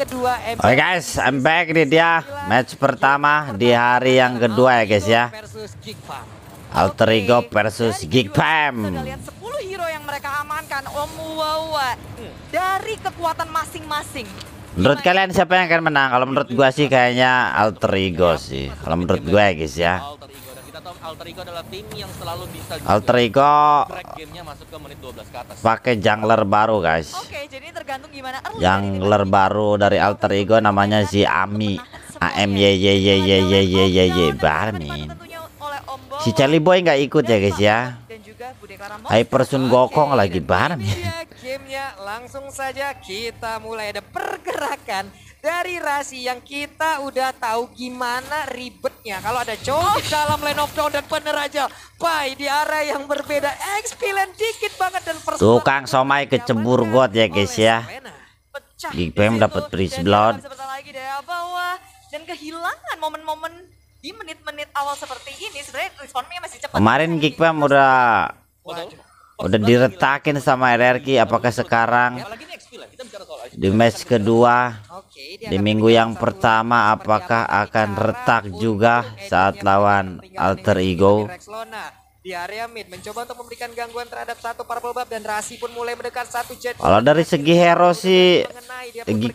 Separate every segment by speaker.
Speaker 1: kedua Oke
Speaker 2: guys, I'm back ini dia match pertama di hari yang kedua ya guys ya. Alter Ego versus Geek Pam. Kita
Speaker 3: 10 hero yang mereka amankan Wawa dari kekuatan masing-masing.
Speaker 2: Menurut kalian siapa yang akan menang? Kalau menurut gua sih kayaknya Alter Ego sih. Kalau menurut gue ya guys ya atau alter ego
Speaker 3: adalah tim yang selalu bisa
Speaker 2: alter ego
Speaker 3: gamenya masuk ke menit 12 ke atas.
Speaker 2: Pakai jungler baru, guys. Oke, okay, jadi tergantung gimana early jungler dari baru dari alter ego namanya si Ami. AM Y Y Y Y Y Y Y Y Barmin. Si Charlie Boy nggak ikut ya guys ya. Hypersun Gokong lagi Barmin.
Speaker 1: Gamenya langsung saja kita mulai ada pergerakan dari rasi yang kita udah tahu gimana ribetnya. Kalau ada cowok oh. di dalam line of down dan bener aja. Bye di arah yang berbeda. lane dikit
Speaker 3: banget dan persoalan.
Speaker 2: Tukang somai kecebur got ya guys ya. PM dapat freeze blood.
Speaker 3: Lagi bawah dan kehilangan momen-momen di menit-menit awal seperti ini sebenarnya responnya masih cepat.
Speaker 2: Kemarin Gigpem udah Waduh udah diretakin sama RRQ apakah sekarang di match kedua di minggu yang pertama apakah akan retak juga saat lawan alter ego
Speaker 1: di area mid mencoba untuk memberikan gangguan terhadap satu purple bab dan Rasi pun mulai mendekat satu jet.
Speaker 2: Kalau dari segi hero sih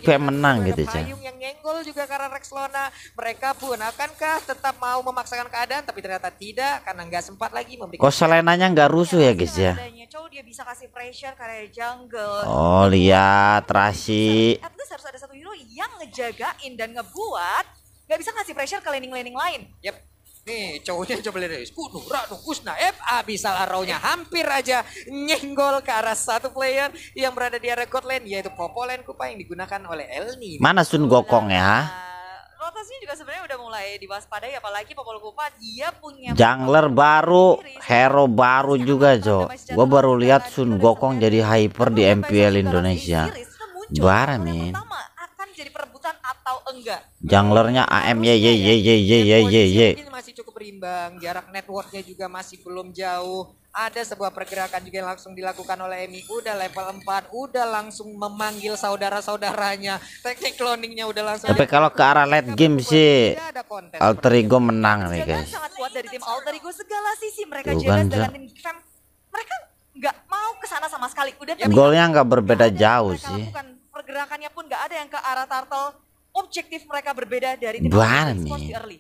Speaker 2: kue menang gitu ya. yang
Speaker 1: nyenggol juga karena Rexlona. Mereka pun akankah tetap mau memaksakan keadaan tapi ternyata tidak karena nggak sempat lagi memberikan.
Speaker 2: Kok Selenanya nggak rusuh ya guys ya?
Speaker 1: cowok dia
Speaker 3: bisa kasih pressure karena jungle.
Speaker 2: Oh lihat Rasi.
Speaker 3: At least harus ada satu hero yang ngejagain dan ngebuat nggak bisa ngasih pressure ke landing-landing lain. Yep
Speaker 1: Nih cowoknya coba lihat dari Nura Nukus Naib bisa Araunya hampir aja nyenggol ke arah satu player yang berada di area God lane yaitu Popo lane Kupa yang digunakan oleh Elni.
Speaker 2: Mana Sun Gokong ya? rotasinya juga sebenarnya udah mulai diwaspadai apalagi Popol Kupa dia punya jungler baru, hero baru juga, Jo. Gua baru lihat Sun Gokong jadi hyper di MPL Indonesia. Bara, min. Jadi perebutan atau enggak? Junglernya AM ye ye ye ye ye ye ye
Speaker 1: berimbang, jarak networknya juga masih belum jauh. Ada sebuah pergerakan juga yang langsung dilakukan oleh Emi. Udah level 4, udah langsung memanggil saudara-saudaranya.
Speaker 3: Teknik cloningnya udah langsung. Tapi kalau ke arah late game sih,
Speaker 2: Alter Ego menang nih guys. sangat
Speaker 3: kuat dari tim Alter Ego segala sisi mereka jelas kan, dengan tim mereka nggak mau ke sana sama sekali. Udah ya, golnya
Speaker 2: nggak berbeda jauh sih.
Speaker 3: Pergerakannya pun nggak ada yang ke arah turtle objektif mereka berbeda dari tim Banyak. di early.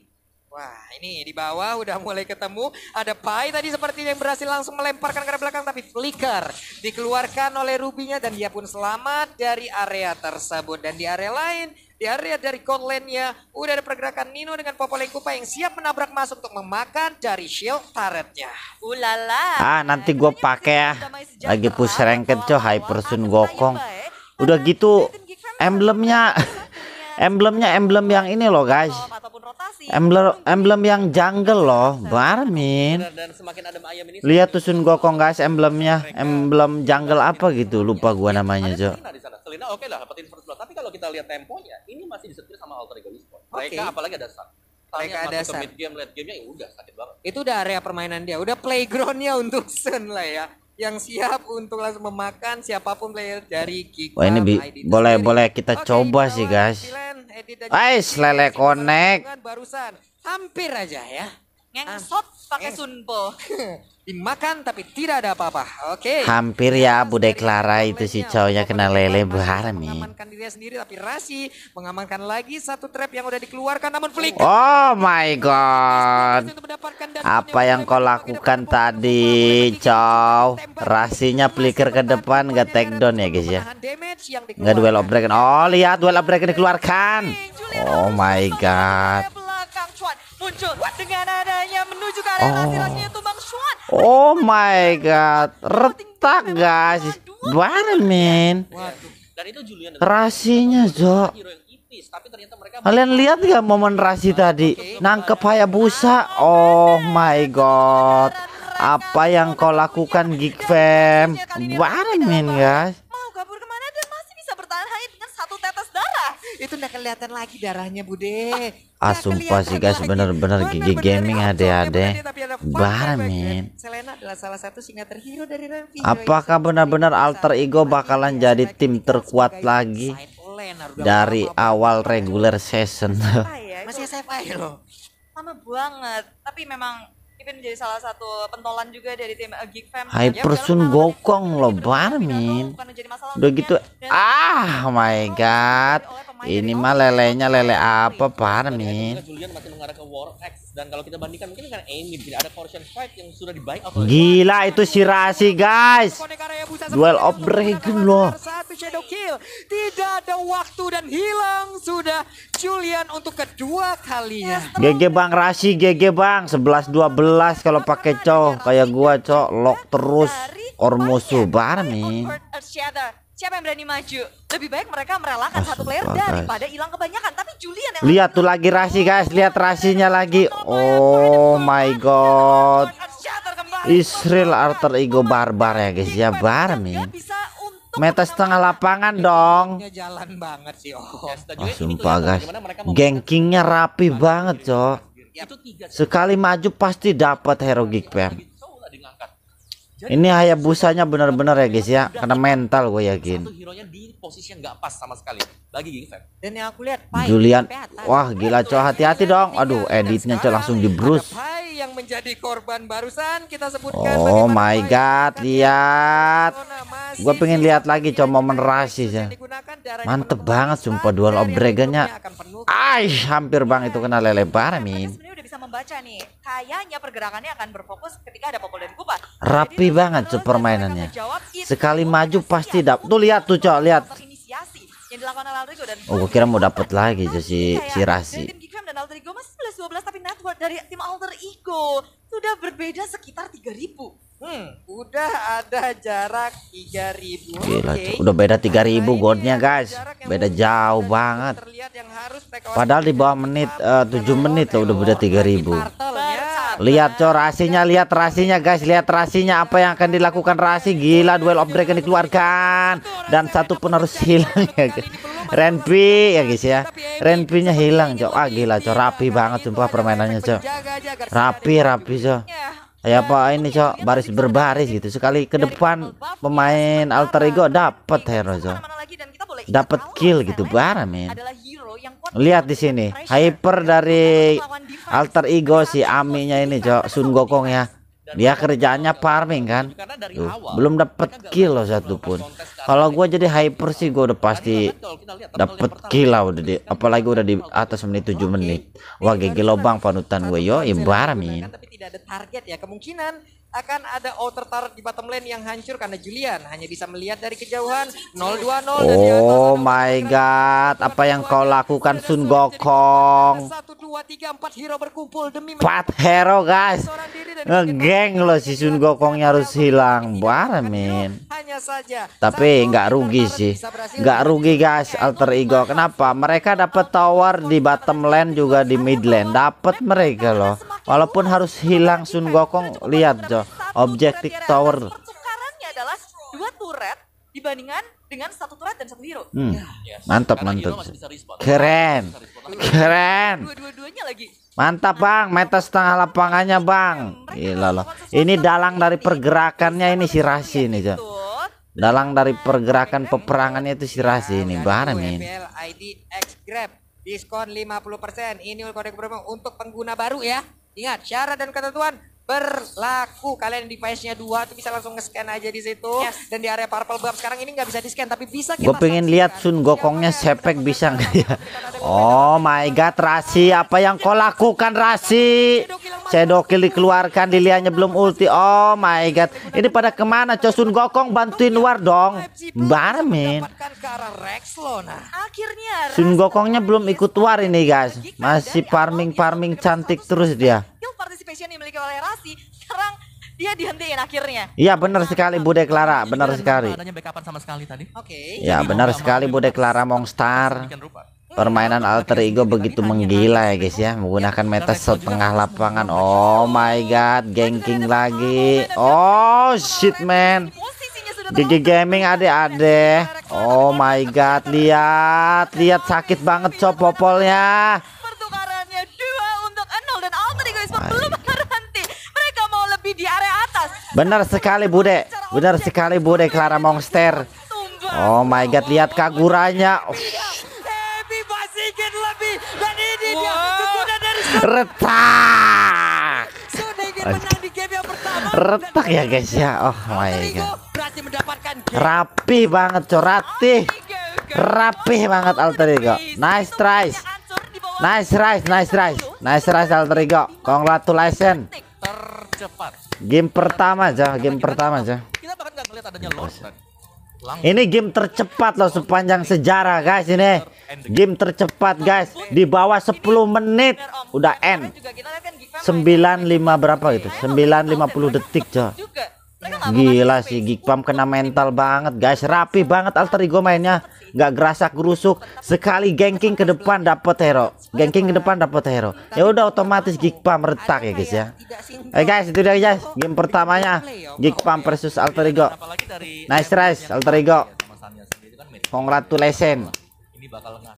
Speaker 3: Wah, ini
Speaker 1: di bawah udah mulai ketemu. Ada Pai tadi seperti yang berhasil langsung melemparkan ke belakang tapi flicker dikeluarkan oleh Rubinya dan dia pun selamat dari area tersebut dan di area lain di area dari Kotlinnya udah ada pergerakan Nino dengan Popoleng Kupa yang siap menabrak masuk untuk memakan dari shield turretnya. Ulala.
Speaker 2: Ah, nanti gue pakai ya. Lagi push ranked coy Hypersun Gokong. Udah eh, gitu emblemnya Emblemnya emblem yang ini loh guys. Emblem emblem yang jungle loh, Barmin. Lihat tusun gokong guys emblemnya, emblem jungle apa gitu, lupa gua namanya, Jo.
Speaker 3: Ya
Speaker 1: Itu udah area permainan dia, udah playgroundnya untuk Sun lah ya yang siap untuk langsung memakan siapapun player dari Geek. Wah ini bi
Speaker 2: boleh boleh kita Oke, coba sih guys.
Speaker 1: guys lele
Speaker 2: connect.
Speaker 1: Kan barusan hampir aja ya ngesot ah. pakai eh. sunpo. Dimakan tapi tidak ada apa-apa. Oke. Okay.
Speaker 2: Hampir ya Bu Deklara itu si cowoknya kena lele buhar nih Mengamankan
Speaker 1: diri sendiri tapi Rasi mengamankan lagi satu trap yang udah dikeluarkan namun pelik.
Speaker 2: Oh my god. Apa yang kau lakukan tadi, cow? Rasinya flicker ke depan gak take down ya guys ya. Enggak duel updragon. Oh, lihat duel updragon dikeluarkan. Oh my god
Speaker 3: muncul dengan adanya
Speaker 2: menuju ke area oh. itu Bang Swan. Oh my god, retak guys. Gimana Dan itu Julian. Rasinya, Jo. Kalian lihat nggak momen Rasi nah, tadi? Nangkep Hayabusa. Oh my god. Apa yang kau lakukan Geek Fam? Bareng guys.
Speaker 1: itu udah kelihatan lagi darahnya bude
Speaker 2: ah sumpah sih guys bener-bener gigi gaming ade-ade barmin apakah benar-benar alter ego bakalan ya, jadi tim terkuat lagi dari awal regular season
Speaker 3: ya, masih SFI loh lama banget tapi memang Kevin jadi salah satu pentolan juga dari tim eh, Geek Fam ya, Hypersun
Speaker 2: gitu. gokong loh Barmin udah gitu, gitu. ah my oh, god oh, ini mah lelenya lele apa Parmin gila itu si Rasi guys duel of dragon loh
Speaker 1: tidak ada waktu dan hilang sudah Julian untuk kedua kalinya
Speaker 2: eh, GG Bang Rasi GG Bang 11 12 kalau pakai cow kayak gua cow lock terus Ormusu barmin
Speaker 3: Siapa yang berani maju? Lebih baik mereka merelakan oh, satu player daripada hilang kebanyakan.
Speaker 2: Tapi Julian yang lihat tuh lagi Rasi guys, lihat rasinya lagi. Oh my god. Israel Arthur Ego barbar ya guys ya Barmi. Meta setengah lapangan dong.
Speaker 1: Jalan banget sih. Oh, oh
Speaker 2: sumpah guys. Gengkingnya rapi banget, Cok. Sekali maju pasti dapat hero geek pem ini busanya benar-benar ya guys ya karena mental gue yakin Julian wah gila coba hati-hati dong aduh editnya coba langsung di Bruce oh my god lihat gue pengen lihat lagi coba momen rasis ya mantep banget sumpah dual obregannya Aish hampir bang itu kena lelebar min baca nih, kayaknya pergerakannya akan berfokus ketika ada Popol dan Kupas. Rapi Jadi, banget tuh permainannya. Sekali oh, maju pasti dap. Tuh lihat tuh cok, lihat. Oh, kira mau dapat lagi sih si si Rasi
Speaker 3: sudah berbeda sekitar 3000. Hmm, udah ada jarak 3000. Gila, okay. udah
Speaker 2: beda 3000 nah, godnya, guys. Beda jauh banget. Yang harus Padahal di bawah menit eh, uh, 7 menit loh udah beda 3000. Lihat cor rasinya, lihat rasinya guys, lihat rasinya apa yang akan dilakukan rasi. Gila duel of dragon dikeluarkan dan satu pun harus hilang ya guys. Renpi ya guys ya. Renpinya hilang, cok. Ah gila cok, rapi banget sumpah permainannya, cok. Rapi, rapi, cok. Ya pak ini cok baris berbaris gitu sekali ke depan pemain alter ego dapat hero cok dapat kill gitu bara men lihat di sini hyper dari alter ego si Aminya ini cok Sun Gokong ya dia kerjaannya farming kan Tuh, belum dapat kill loh satu pun kalau gua jadi hyper sih gue udah pasti kan dapat kill lah udah di, apalagi udah di atas menit 7 menit wah gigi lobang panutan gue yo imbaramin tapi
Speaker 1: tidak ada target ya kemungkinan akan ada outer turret di bottom lane yang hancur karena Julian hanya bisa melihat dari kejauhan 020 oh dan
Speaker 2: Oh my god, apa yang kau lakukan Sun Gokong? 1 2 3 4
Speaker 1: hero berkumpul demi
Speaker 2: 4 hero guys. Ngegeng loh si Sun Gokongnya harus hilang. Baramin. Hanya saja. Tapi enggak rugi sih. enggak rugi guys alter ego. Kenapa? Mereka dapat tower di bottom lane juga di mid lane. Dapat mereka loh. Walaupun harus hilang Sun Gokong, lihat Jo, objektif tower. Pertukarannya adalah dua turret
Speaker 3: dibandingkan dengan satu turret dan satu hero. Hmm. Yes. Mantap, Karena mantap. Keren.
Speaker 2: Keren. Dua-duanya lagi. Mantap, Bang. Meta setengah lapangannya, Bang. Gila loh. Ini dalang dari pergerakannya ini si Rasi ini, Jo. Dalang dari pergerakan peperangannya itu si Rasi ini, barang
Speaker 1: ID X Grab diskon 50%. Ini kode promo untuk pengguna baru ya. Ingat, syarat dan ketentuan berlaku. Kalian yang device-nya dua tuh bisa langsung nge-scan aja di situ. Yes. Dan di area purple bab sekarang ini nggak bisa di-scan tapi bisa kita Gue pengen
Speaker 2: lihat Sun Gokongnya ya, sepek bisa nggak ya? Oh my god, Rasi, apa yang kau lakukan Rasi? Cedokil dikeluarkan Lilianya belum ulti Oh my god Ini pada kemana Cosun Gokong bantuin War dong Barmin Sun Gokongnya belum ikut War ini guys Masih farming-farming cantik terus dia
Speaker 3: dia dihentiin akhirnya.
Speaker 2: Iya benar sekali Bu Deklara, benar iya, sekali. Adanya
Speaker 3: backupan sekali tadi. Iya, Oke. Okay.
Speaker 2: Ya benar sekali Bu Deklara Monster. Permainan alter ego begitu menggila ya guys ya Menggunakan meta setengah lapangan Oh my god Ganking lagi Oh shit man GG Gaming ade-ade Oh my god Lihat Lihat sakit banget cop popolnya Pertukarannya
Speaker 3: untuk Dan Benar
Speaker 2: sekali bude Benar sekali bude Clara Monster Oh my god Lihat kaguranya oh, iya
Speaker 3: dari Retak. menang di game yang pertama. Retak ya guys ya.
Speaker 2: Oh my god. mendapatkan game. Rapi banget corati. Rapi banget alter ego. Nice try. Nice try, nice try. Nice try alter ego. Congratulations. Tercepat. Game pertama aja, game pertama aja. Kita bahkan ngeliat adanya kan? Ini game tercepat loh sepanjang sejarah guys ini game tercepat guys di bawah 10 menit udah end 95 berapa gitu 950 detik coy gila sih Gigpam kena mental banget guys rapi banget alter ego mainnya nggak gerasak gerusuk sekali ganking ke depan dapat hero ganking ke depan dapat hero ya udah otomatis Gigpam retak ya guys ya eh hey guys itu dia guys game pertamanya Gigpam versus alter ego nice race alter ego congratulations
Speaker 3: ini bakal ngangkat